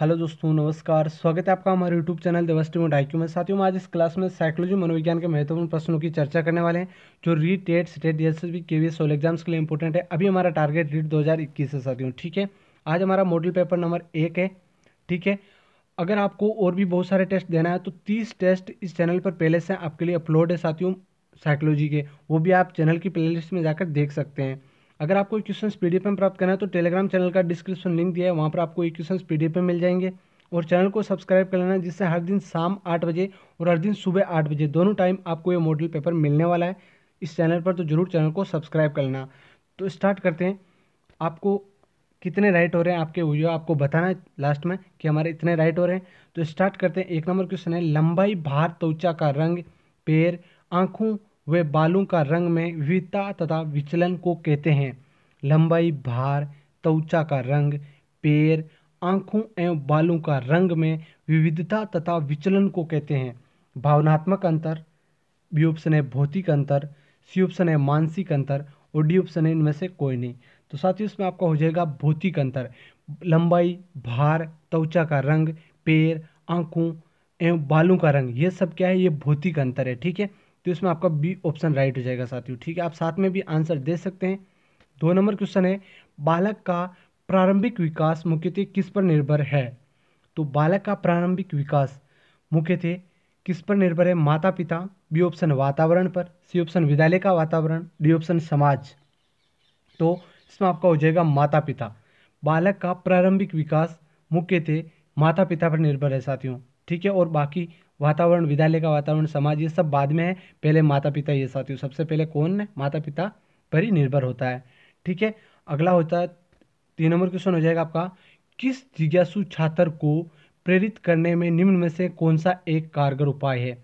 hello दोस्तों नमस्कार स्वागत है आपका हमारे यूट्यूब चैनल देवस्टी मोड आई में साथियों आज इस क्लास में साइकोलॉजी मनोविज्ञान के महत्वपूर्ण प्रश्नों की चर्चा करने वाले हैं जो REET TET state D S S B K V S सोल एग्जाम्स के लिए इंपॉर्टेंट है अभी हमारा टारगेट रीट 2021 है साथियों ठीक है आज हमारा मॉडल पेपर नंबर एक है ठीक है अगर आपको और भी बहुत सारे टेस्ट देना है तो तीस टेस्ट इस चैनल पर पहले से आपके लिए अपलोड है साथियों साइकोलॉजी के वो भी आप चैनल की प्ले में जाकर देख सकते हैं अगर आपको क्वेश्चन पीडीएफ में प्राप्त करना है तो टेलीग्राम चैनल का डिस्क्रिप्शन लिंक दिया है वहाँ पर आपको ये क्वेश्चन पीडीएफ में मिल जाएंगे और चैनल को सब्सक्राइब कर लेना जिससे हर दिन शाम आठ बजे और हर दिन सुबह आठ बजे दोनों टाइम आपको ये मॉडल पेपर मिलने वाला है इस चैनल पर तो जरूर चैनल को सब्सक्राइब कर लेना तो स्टार्ट करते हैं आपको कितने राइट हो रहे हैं आपके वीडियो आपको बताना है लास्ट में कि हमारे इतने राइट हो रहे हैं तो स्टार्ट करते हैं एक नंबर क्वेश्चन है लंबाई भार त्वचा का रंग पैर आँखों व बालों का रंग में विविधता तथा विचलन को कहते हैं लंबाई भार त्वचा का रंग पैर आँखों एवं बालों का रंग में विविधता तथा विचलन को कहते हैं भावनात्मक अंतर बी ऑप्शन है भौतिक अंतर सी ऑप्शन है मानसिक अंतर और डी ऑप्शन है इनमें से कोई नहीं तो साथ ही उसमें आपका हो जाएगा भौतिक अंतर लंबाई भार त्वचा का रंग पैर आँखों एवं बालों का रंग ये सब क्या है ये भौतिक अंतर है ठीक है तो इसमें आपका बी ऑप्शन राइट हो जाएगा साथियों ठीक है आप साथ में भी आंसर दे सकते हैं दो नंबर क्वेश्चन है बालक का प्रारंभिक विकास मुख्यतः किस पर निर्भर है तो बालक का प्रारंभिक विकास मुख्यतः किस पर निर्भर है माता पिता बी ऑप्शन वातावरण पर सी ऑप्शन विद्यालय का वातावरण डी ऑप्शन समाज तो इसमें आपका हो जाएगा माता पिता बालक का प्रारंभिक विकास मुख्यतः माता पिता पर निर्भर है साथियों ठीक है और बाकी वातावरण विद्यालय का वातावरण समाज ये सब बाद में है पहले माता पिता ये साथियों सबसे पहले कौन है माता पिता पर ही निर्भर होता है ठीक है अगला होता है तीन नंबर क्वेश्चन हो जाएगा आपका किस जिज्ञासु छात्र को प्रेरित करने में निम्न में से कौन सा एक कारगर उपाय है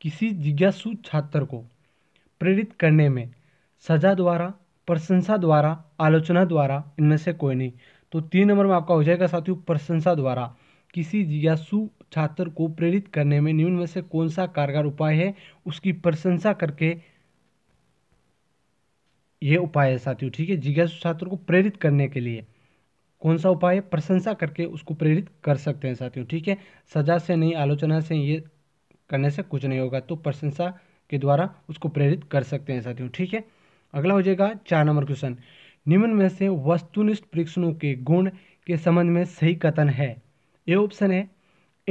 किसी जिज्ञासु छात्र को प्रेरित करने में सजा द्वारा प्रशंसा द्वारा आलोचना द्वारा इनमें से कोई नहीं तो तीन नंबर में आपका हो जाएगा साथियों प्रशंसा द्वारा किसी जिज्ञासु छात्र को प्रेरित करने में निम्न में से कौन सा कारगर उपाय है उसकी प्रशंसा करके ये उपाय है साथियों ठीक है जिज्ञासु छात्र को प्रेरित करने के लिए कौन सा उपाय है प्रशंसा करके उसको प्रेरित कर सकते हैं साथियों ठीक है सजा से नहीं आलोचना से ये करने से कुछ नहीं होगा तो प्रशंसा के द्वारा उसको प्रेरित कर सकते हैं साथियों ठीक है अगला हो जाएगा चार नंबर क्वेश्चन निम्न में से वस्तुनिष्ठ परीक्षणों के गुण के संबंध में सही कथन है ये ऑप्शन है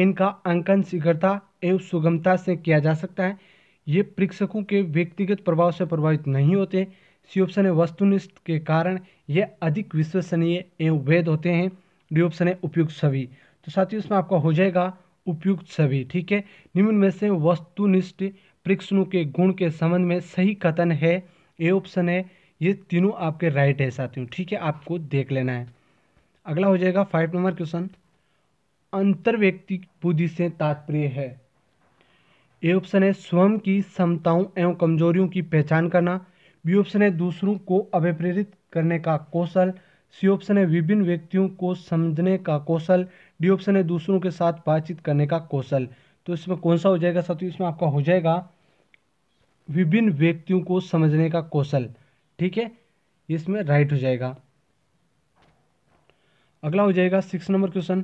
इनका अंकन शीघ्रता एवं सुगमता से किया जा सकता है ये परीक्षकों के व्यक्तिगत प्रभाव से प्रभावित नहीं होते सी ऑप्शन है वस्तुनिष्ठ के कारण यह अधिक विश्वसनीय एवं वैध होते हैं डी ऑप्शन है उपयुक्त सभी तो साथियों इसमें आपका हो जाएगा उपयुक्त सभी ठीक है निम्न में से वस्तुनिष्ठ प्रेक्षणों के गुण के संबंध में सही कथन है ए ऑप्शन है ये तीनों आपके राइट है साथियों ठीक है आपको देख लेना है अगला हो जाएगा फाइव नंबर क्वेश्चन अंतर्व्यक्ति बुद्धि से तात्पर्य है ए ऑप्शन है स्वयं की क्षमताओं एवं कमजोरियों की पहचान करना बी ऑप्शन है दूसरों को अभिप्रेरित करने का कौशल सी ऑप्शन है विभिन्न व्यक्तियों को समझने का कौशल डी ऑप्शन है दूसरों के साथ बातचीत करने का कौशल तो इसमें कौन सा हो जाएगा साथियों इसमें आपका हो जाएगा विभिन्न व्यक्तियों को समझने का कौशल ठीक है इसमें राइट हो जाएगा अगला हो जाएगा सिक्स नंबर क्वेश्चन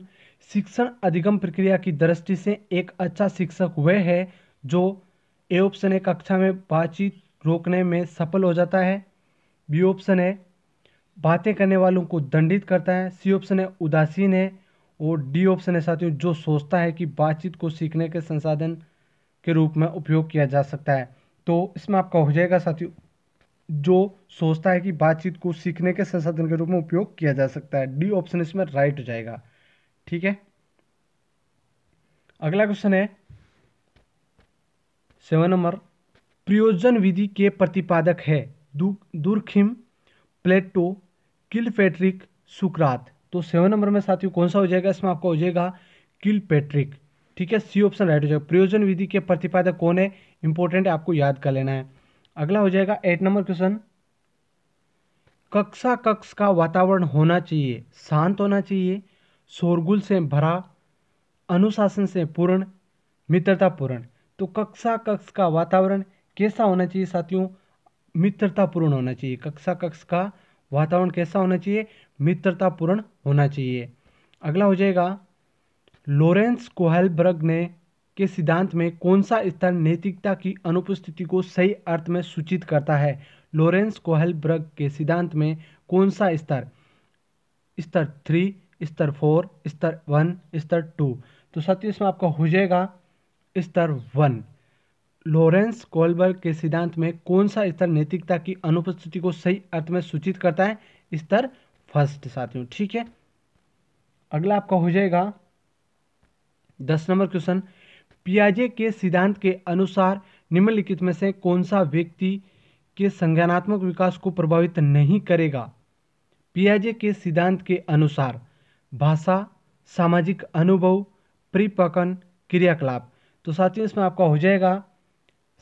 शिक्षण अधिगम प्रक्रिया की दृष्टि से एक अच्छा शिक्षक वह है जो ए ऑप्शन है कक्षा में बातचीत रोकने में सफल हो जाता है बी ऑप्शन है बातें करने वालों को दंडित करता है सी ऑप्शन है उदासीन है और डी ऑप्शन है साथियों जो सोचता है कि बातचीत को सीखने के संसाधन के रूप में उपयोग किया जा सकता है तो इसमें आपका हो जाएगा साथियों जो सोचता है कि बातचीत को सीखने के संसाधन के रूप में उपयोग किया जा सकता है डी ऑप्शन इसमें राइट हो जाएगा ठीक है अगला क्वेश्चन है सेवन नंबर प्रयोजन विधि के प्रतिपादक है दुर्खिम प्लेटो किलपेट्रिक सुक्रात तो सेवन नंबर में साथियों कौन सा हो जाएगा इसमें आपका हो जाएगा किलपेट्रिक ठीक है सी ऑप्शन राइट हो जाएगा प्रयोजन विधि के प्रतिपादक कौन है इंपॉर्टेंट है आपको याद कर लेना है अगला हो जाएगा एट नंबर क्वेश्चन कक्षा कक्ष का वातावरण होना चाहिए शांत होना चाहिए शोरगुल से भरा अनुशासन से पूर्ण मित्रता पूर्ण तो कक्षा कक्ष का वातावरण कैसा होना चाहिए साथियों मित्रतापूर्ण होना चाहिए कक्षा कक्ष का वातावरण कैसा होना चाहिए मित्रतापूर्ण होना चाहिए अगला हो जाएगा लॉरेंस कोहलब्रग ने के सिद्धांत में कौन सा स्थान नैतिकता की अनुपस्थिति को सही अर्थ में सूचित करता है लॉरेंस कोहलब्रग के सिद्धांत में कौन सा स्तर स्तर थ्री स्तर फोर स्तर वन स्तर टू तो साथियों इसमें आपका हो जाएगा स्तर वन लॉरेंस कोलबर्ग के सिद्धांत में कौन सा स्तर नैतिकता की अनुपस्थिति को सही अर्थ में सूचित करता है स्तर फर्स्ट साथियों ठीक है अगला आपका हो जाएगा दस नंबर क्वेश्चन पियाजे के सिद्धांत के अनुसार निम्नलिखित में से कौन सा व्यक्ति के संज्ञानात्मक विकास को प्रभावित नहीं करेगा पियाजे के सिद्धांत के अनुसार भाषा सामाजिक अनुभव परिपकन क्रियाकलाप तो साथियों इसमें आपका हो जाएगा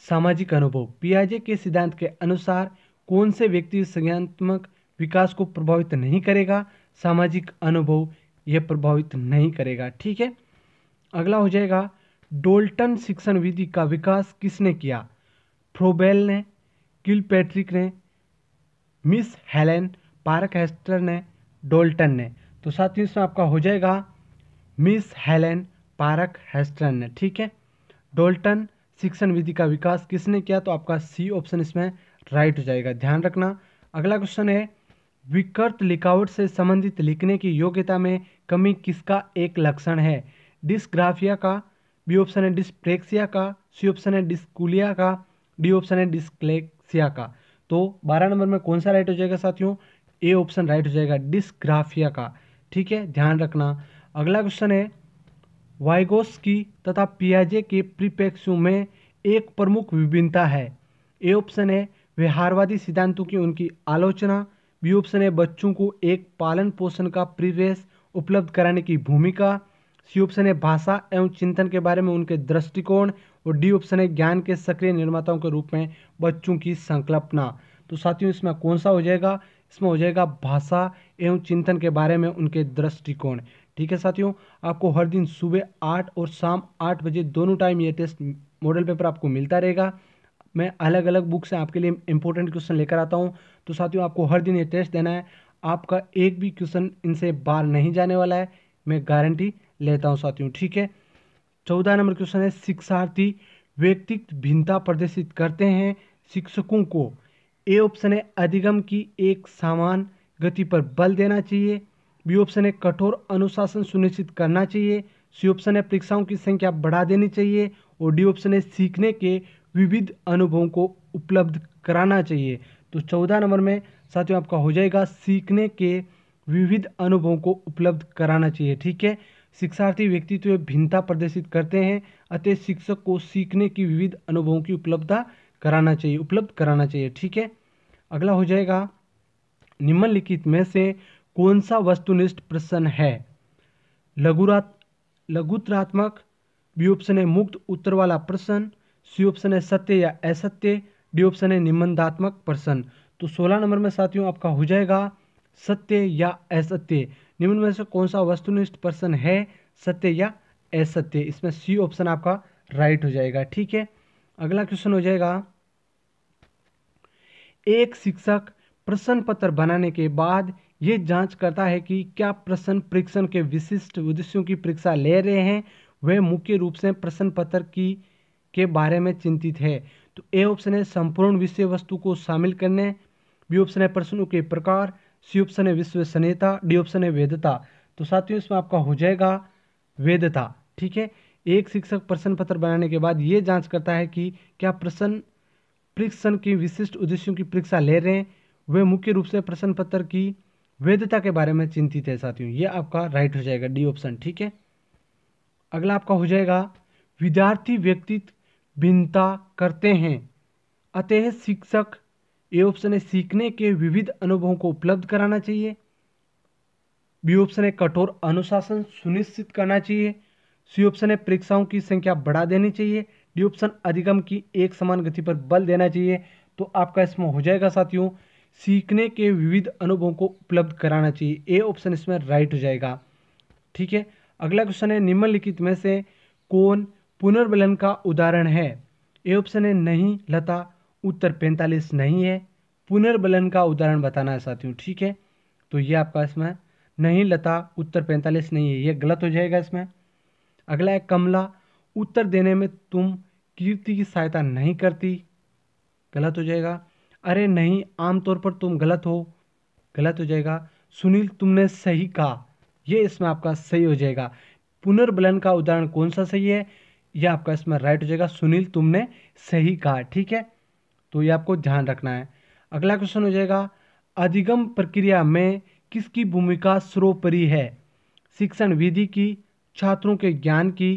सामाजिक अनुभव पियाजे के सिद्धांत के अनुसार कौन से व्यक्ति संज्ञात्मक विकास को प्रभावित नहीं करेगा सामाजिक अनुभव यह प्रभावित नहीं करेगा ठीक है अगला हो जाएगा डोल्टन शिक्षण विधि का विकास किसने किया फ्रोबेल ने किल पैट्रिक ने मिस हेलेन पार्क हेस्टर ने डोल्टन ने तो ही इसमें आपका हो जाएगा मिस हेलेन पार्क हेस्टर ने ठीक है डोल्टन शिक्षण विधि का विकास किसने किया तो आपका सी ऑप्शन इसमें राइट हो जाएगा ध्यान रखना अगला क्वेश्चन है विकर्त लिखावट से संबंधित लिखने की योग्यता में कमी किसका एक लक्षण है डिस्ग्राफिया का बी ऑप्शन है डिस्प्लेक्सिया का सी ऑप्शन है डिस्कुलिया का डी ऑप्शन है डिस्क्लेक्सिया का तो बारह नंबर में कौन सा राइट हो जाएगा साथियों ए ऑप्शन राइट हो जाएगा डिस्ग्राफिया का ठीक है ध्यान रखना अगला क्वेश्चन है वाइगोस्की तथा पियाजे के परिप्रेक्ष्यों में एक प्रमुख विभिन्नता है ए ऑप्शन है व्यवहारवादी सिद्धांतों की उनकी आलोचना बी ऑप्शन है बच्चों को एक पालन पोषण का परिवेश उपलब्ध कराने की भूमिका सी ऑप्शन है भाषा एवं चिंतन के बारे में उनके दृष्टिकोण और डी ऑप्शन है ज्ञान के सक्रिय निर्माताओं के रूप में बच्चों की संकल्पना तो साथियों इसमें कौन सा हो जाएगा इसमें हो जाएगा भाषा एवं चिंतन के बारे में उनके दृष्टिकोण ठीक है साथियों आपको हर दिन सुबह आठ और शाम आठ बजे दोनों टाइम ये टेस्ट मॉडल पेपर आपको मिलता रहेगा मैं अलग अलग बुक से आपके लिए इंपॉर्टेंट क्वेश्चन लेकर आता हूँ तो साथियों आपको हर दिन ये टेस्ट देना है आपका एक भी क्वेश्चन इनसे बाहर नहीं जाने वाला है मैं गारंटी लेता हूँ साथियों ठीक है चौदह नंबर क्वेश्चन है शिक्षार्थी व्यक्तित्व भिन्नता प्रदर्शित करते हैं शिक्षकों को ए ऑप्शन है अधिगम की एक समान गति पर बल देना चाहिए बी ऑप्शन है कठोर अनुशासन सुनिश्चित करना चाहिए सी ऑप्शन है परीक्षाओं की संख्या बढ़ा देनी चाहिए और डी ऑप्शन है सीखने के विविध अनुभवों को उपलब्ध कराना चाहिए तो चौदह नंबर में साथियों आपका हो जाएगा सीखने के विविध अनुभवों को उपलब्ध कराना चाहिए ठीक है शिक्षार्थी व्यक्तित्व तो भिन्नता प्रदर्शित करते हैं अतः शिक्षक को सीखने की विविध अनुभवों की उपलब्धता कराना चाहिए उपलब्ध कराना चाहिए ठीक है अगला हो जाएगा निम्नलिखित में से कौन सा वस्तुनिष्ठ प्रश्न है लघुरात लघुत्रात्मक बी ऑप्शन है मुक्त उत्तर वाला प्रश्न सी ऑप्शन है सत्य या असत्य डी ऑप्शन है निबंधात्मक प्रश्न तो सोलह नंबर में साथियों आपका हो जाएगा सत्य या असत्य निम्न में से कौन सा वस्तुनिष्ठ प्रश्न है सत्य या असत्य इसमें सी ऑप्शन आपका राइट हो जाएगा ठीक है अगला क्वेश्चन हो जाएगा एक शिक्षक प्रश्न पत्र बनाने के बाद ये जांच करता है कि क्या प्रश्न परीक्षण के विशिष्ट उद्देश्यों की परीक्षा ले रहे हैं वह मुख्य रूप से प्रश्न पत्र की के बारे में चिंतित है तो ए ऑप्शन है संपूर्ण विषय वस्तु को शामिल करने बी ऑप्शन है प्रश्नों के प्रकार सी ऑप्शन है विश्वसनीयता डी ऑप्शन है वेदता तो साथियों इसमें आपका हो जाएगा वेदता ठीक है एक शिक्षक प्रश्न पत्र बनाने के बाद ये जांच करता है कि क्या प्रश्न परीक्षण की विशिष्ट उद्देश्यों की परीक्षा ले रहे हैं वे मुख्य रूप से प्रश्न पत्र की वेदता के बारे में चिंतित है साथियों ये आपका राइट हो जाएगा डी ऑप्शन ठीक है अगला आपका हो जाएगा विद्यार्थी व्यक्तित्व भिन्नता करते हैं अतः शिक्षक ए ऑप्शन है सीखने के विविध अनुभवों को उपलब्ध कराना चाहिए बी ऑप्शन है कठोर अनुशासन सुनिश्चित करना चाहिए सी ऑप्शन है परीक्षाओं की संख्या बढ़ा देनी चाहिए डी ऑप्शन अधिगम की एक समान गति पर बल देना चाहिए तो आपका इसमें हो जाएगा साथियों सीखने के विविध अनुभवों को उपलब्ध कराना चाहिए ए ऑप्शन इसमें राइट हो जाएगा ठीक है अगला क्वेश्चन है निम्नलिखित में से कौन पुनर्बलन का उदाहरण है ए ऑप्शन है नहीं लता उत्तर पैंतालीस नहीं है पुनर्बलन का उदाहरण बताना है साथियों ठीक है तो ये आपका इसमें नहीं लता उत्तर पैंतालीस नहीं है ये गलत हो जाएगा इसमें अगला है कमला उत्तर देने में तुम कीर्ति की सहायता नहीं करती गलत हो जाएगा अरे नहीं आमतौर पर तुम गलत हो गलत हो जाएगा सुनील तुमने सही कहा यह इसमें आपका सही हो जाएगा पुनर्बलन का उदाहरण कौन सा सही है यह आपका इसमें राइट हो जाएगा सुनील तुमने सही कहा ठीक है तो ये आपको ध्यान रखना है अगला क्वेश्चन हो जाएगा अधिगम प्रक्रिया में किसकी भूमिका सर्वोपरि है शिक्षण विधि की छात्रों के ज्ञान की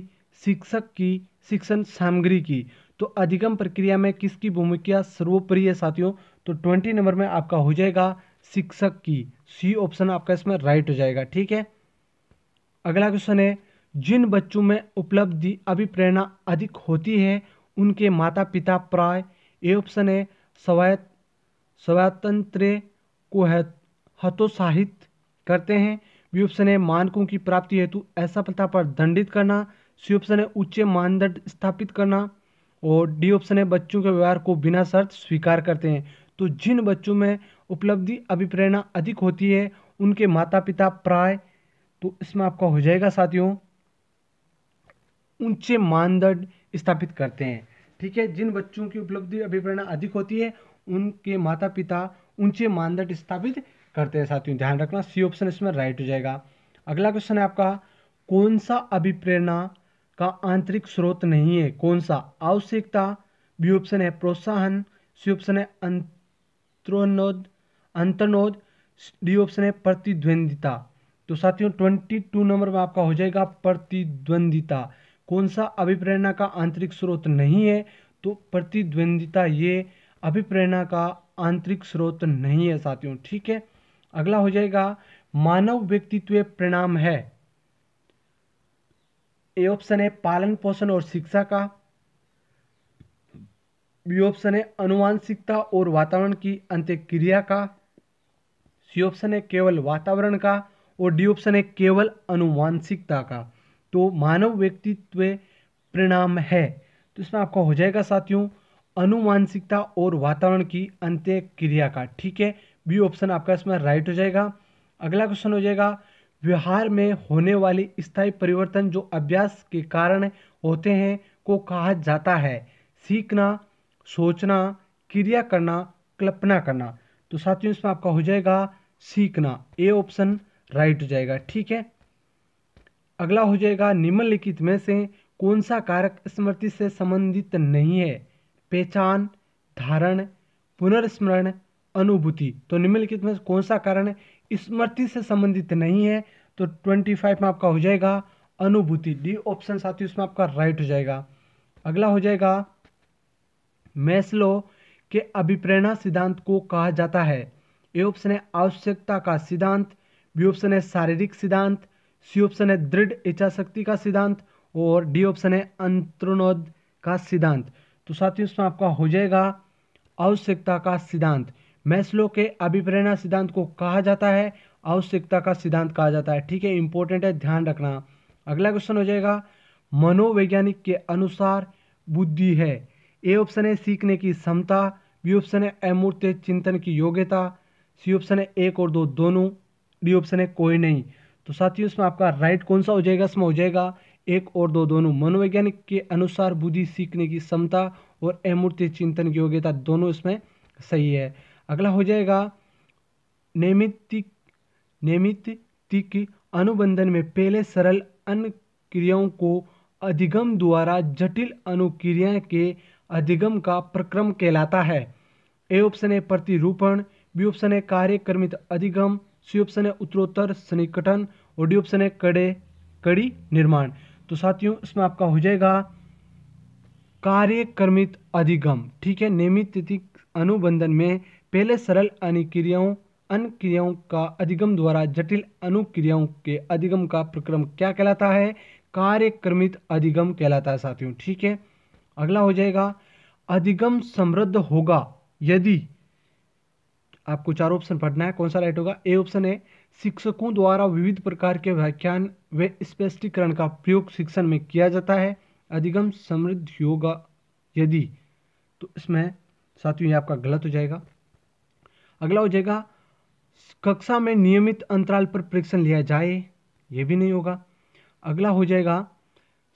शिक्षक की शिक्षण सामग्री की तो अधिगम प्रक्रिया में किसकी भूमिका सर्वोपरि है साथियों तो ट्वेंटी नंबर में आपका हो जाएगा शिक्षक की सी ऑप्शन आपका इसमें राइट हो जाएगा ठीक है अगला क्वेश्चन है जिन बच्चों में उपलब्धि अभिप्रेरणा अधिक होती है उनके माता पिता प्राय ए ऑप्शन है स्वायत स्वातंत्र को हतोत्साहित करते हैं बी ऑप्शन है मानकों की प्राप्ति हेतु असफलता पर दंडित करना सी ऑप्शन है उच्च मानदंड स्थापित करना और डी ऑप्शन है बच्चों के व्यवहार को बिना शर्त स्वीकार करते हैं तो जिन बच्चों में उपलब्धि अभिप्रेरणा अधिक होती है उनके माता पिता प्राय तो इसमें आपका हो जाएगा साथियों ऊंचे मानदंड स्थापित करते हैं ठीक है जिन बच्चों की उपलब्धि अभिप्रेरणा अधिक होती है उनके माता पिता ऊंचे मानदंड स्थापित करते हैं साथियों ध्यान रखना सी ऑप्शन इसमें राइट हो जाएगा अगला क्वेश्चन है आपका कौन सा अभिप्रेरणा का आंतरिक स्रोत नहीं है कौन सा आवश्यकता बी ऑप्शन है प्रोत्साहन सी ऑप्शन है अंतरोनोद अंतर्नोद डी ऑप्शन है प्रतिद्वंदिता तो साथियों ट्वेंटी टू नंबर में आपका हो जाएगा प्रतिद्वंदिता कौन सा अभिप्रेरणा का आंतरिक स्रोत नहीं है तो प्रतिद्वंदिता ये अभिप्रेरणा का आंतरिक स्रोत नहीं है साथियों ठीक है अगला हो जाएगा मानव व्यक्तित्व परिणाम है ए ऑप्शन है पालन पोषण और शिक्षा का बी ऑप्शन है अनुवांशिकता और वातावरण की अंत्यक्रिया का सी ऑप्शन है केवल वातावरण का और डी ऑप्शन है केवल अनुवांशिकता का तो मानव व्यक्तित्व परिणाम है तो इसमें आपका हो जाएगा साथियों अनुवांशिकता और वातावरण की अंत्यक्रिया का ठीक है बी ऑप्शन आपका इसमें राइट हो जाएगा अगला क्वेश्चन हो जाएगा व्यवहार में होने वाले स्थायी परिवर्तन जो अभ्यास के कारण होते हैं को कहा जाता है सीखना सोचना क्रिया करना कल्पना करना तो साथियों इसमें आपका हो जाएगा सीखना ए ऑप्शन राइट हो जाएगा ठीक है अगला हो जाएगा निम्नलिखित में से कौन सा कारक स्मृति से संबंधित नहीं है पहचान धारण पुनर्स्मरण अनुभूति तो निम्नलिखित में कौन सा कारण है स्मृति से संबंधित नहीं है तो ट्वेंटी फाइव में आपका हो जाएगा अनुभूति डी ऑप्शन साथ ही उसमें आपका राइट हो जाएगा अगला हो जाएगा मैस्लो के अभिप्रेरणा सिद्धांत को कहा जाता है ए ऑप्शन है आवश्यकता का सिद्धांत बी ऑप्शन है शारीरिक सिद्धांत सी ऑप्शन है दृढ़ इच्छाशक्ति का सिद्धांत और डी ऑप्शन है अंतर्णोद का सिद्धांत तो साथ ही उसमें आपका हो जाएगा आवश्यकता का सिद्धांत मैस्लो के अभिप्रेरणा सिद्धांत को कहा जाता है आवश्यकता का सिद्धांत कहा जाता है ठीक है इंपॉर्टेंट है ध्यान रखना अगला क्वेश्चन हो जाएगा मनोवैज्ञानिक के अनुसार बुद्धि है ए ऑप्शन है सीखने की क्षमता बी ऑप्शन है अमूर्त चिंतन की योग्यता सी ऑप्शन है एक और दो दोनों डी ऑप्शन है कोई नहीं तो साथियों इसमें आपका राइट कौन सा हो जाएगा इसमें हो जाएगा एक और दो दोनों मनोवैज्ञानिक के अनुसार बुद्धि सीखने की क्षमता और अमूर्त चिंतन की योग्यता दोनों इसमें सही है अगला हो जाएगा नैमित्तिक नैमित्तिक अनुबंधन में पहले सरल अनुक्रियाओं को अधिगम द्वारा जटिल अनुक्रिया के अधिगम का प्रक्रम कहलाता है ए ऑप्शन है प्रतिरूपण बी ऑप्शन है कार्यक्रमित अधिगम सी ऑप्शन है उत्तरोत्तर सन्निकटन और डी ऑप्शन है कड़े कड़ी निर्माण तो साथियों इसमें आपका हो जाएगा कार्यक्रमित अधिगम ठीक है नियमित अनुबंधन में पहले सरल अनुक्रियाओं अनुक्रियाओं का अधिगम द्वारा जटिल अनुक्रियाओं के अधिगम का प्रक्रम क्या कहलाता है कार्यक्रमित अधिगम कहलाता है साथियों ठीक है अगला हो जाएगा अधिगम समृद्ध होगा यदि आपको चार ऑप्शन पढ़ना है कौन सा राइट होगा ए ऑप्शन है शिक्षकों द्वारा विविध प्रकार के व्याख्यान व स्पष्टीकरण का प्रयोग शिक्षण में किया जाता है अधिगम समृद्ध होगा यदि तो इसमें साथियों ये आपका गलत हो जाएगा अगला हो जाएगा कक्षा में नियमित अंतराल पर परीक्षण लिया जाए ये भी नहीं होगा अगला हो जाएगा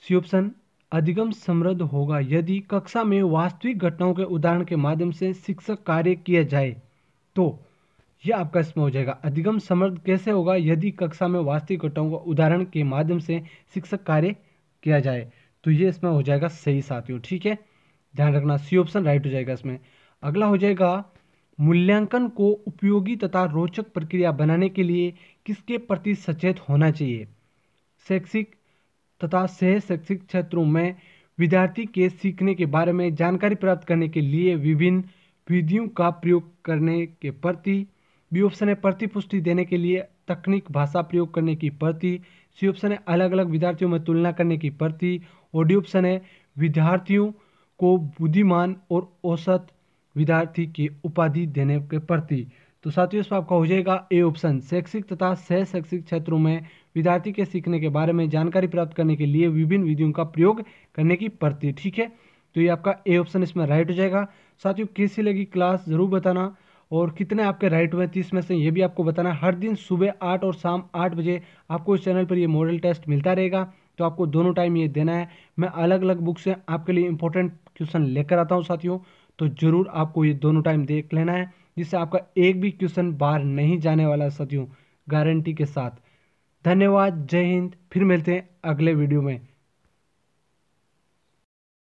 सी ऑप्शन अधिगम समृद्ध होगा यदि कक्षा में वास्तविक घटनाओं के उदाहरण के माध्यम से शिक्षक कार्य किया जाए तो यह आपका इसमें हो जाएगा अधिगम समृद्ध कैसे होगा यदि कक्षा में वास्तविक घटनाओं का उदाहरण के माध्यम से शिक्षक कार्य किया जाए तो ये इसमें हो जाएगा सही साथियों ठीक है ध्यान रखना सी ऑप्शन राइट हो जाएगा इसमें अगला हो जाएगा मूल्यांकन को उपयोगी तथा रोचक प्रक्रिया बनाने के लिए किसके प्रति सचेत होना चाहिए शैक्षिक तथा सह शैक्षिक क्षेत्रों में विद्यार्थी के सीखने के बारे में जानकारी प्राप्त करने के लिए विभिन्न विधियों का प्रयोग करने के प्रति बी ऑप्शन है प्रतिपुष्टि देने के लिए तकनीक भाषा प्रयोग करने की प्रति सी ऑप्शन है अलग अलग विद्यार्थियों में तुलना करने की प्रति और डी ऑप्शन है विद्यार्थियों को बुद्धिमान और औसत विद्यार्थी की उपाधि देने के प्रति तो साथियों इसमें आपका हो जाएगा ए ऑप्शन शैक्षिक तथा सह शैक्षिक क्षेत्रों में विद्यार्थी के सीखने के बारे में जानकारी प्राप्त करने के लिए विभिन्न विधियों का प्रयोग करने की प्रति ठीक है तो ये आपका ए ऑप्शन इसमें राइट हो जाएगा साथियों कैसी लगी क्लास जरूर बताना और कितने आपके राइट हुए तीस में से ये भी आपको बताना हर दिन सुबह आठ और शाम आठ बजे आपको इस चैनल पर ये मॉडल टेस्ट मिलता रहेगा तो आपको दोनों टाइम ये देना है मैं अलग अलग बुक से आपके लिए इंपॉर्टेंट क्वेश्चन लेकर आता हूँ साथियों तो ज़रूर आपको ये दोनों टाइम देख लेना है जिससे आपका एक भी क्वेश्चन बाहर नहीं जाने वाला साथियों गारंटी के साथ धन्यवाद जय हिंद फिर मिलते हैं अगले वीडियो में